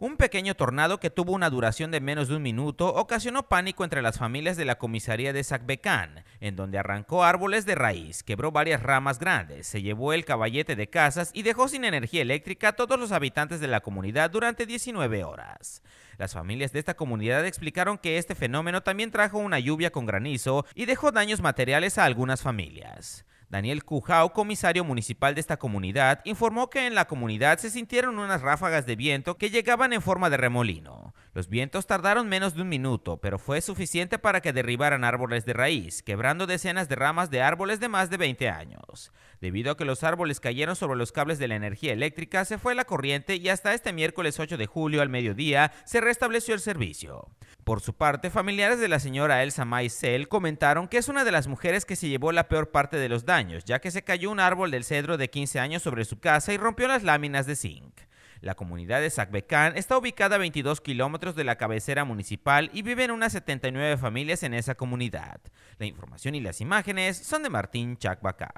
Un pequeño tornado que tuvo una duración de menos de un minuto ocasionó pánico entre las familias de la comisaría de Zacbecán, en donde arrancó árboles de raíz, quebró varias ramas grandes, se llevó el caballete de casas y dejó sin energía eléctrica a todos los habitantes de la comunidad durante 19 horas. Las familias de esta comunidad explicaron que este fenómeno también trajo una lluvia con granizo y dejó daños materiales a algunas familias. Daniel Cujao, comisario municipal de esta comunidad, informó que en la comunidad se sintieron unas ráfagas de viento que llegaban en forma de remolino. Los vientos tardaron menos de un minuto, pero fue suficiente para que derribaran árboles de raíz, quebrando decenas de ramas de árboles de más de 20 años. Debido a que los árboles cayeron sobre los cables de la energía eléctrica, se fue la corriente y hasta este miércoles 8 de julio al mediodía se restableció el servicio. Por su parte, familiares de la señora Elsa Maisel comentaron que es una de las mujeres que se llevó la peor parte de los daños, ya que se cayó un árbol del cedro de 15 años sobre su casa y rompió las láminas de zinc. La comunidad de Zacbecán está ubicada a 22 kilómetros de la cabecera municipal y viven unas 79 familias en esa comunidad. La información y las imágenes son de Martín Chacbacá.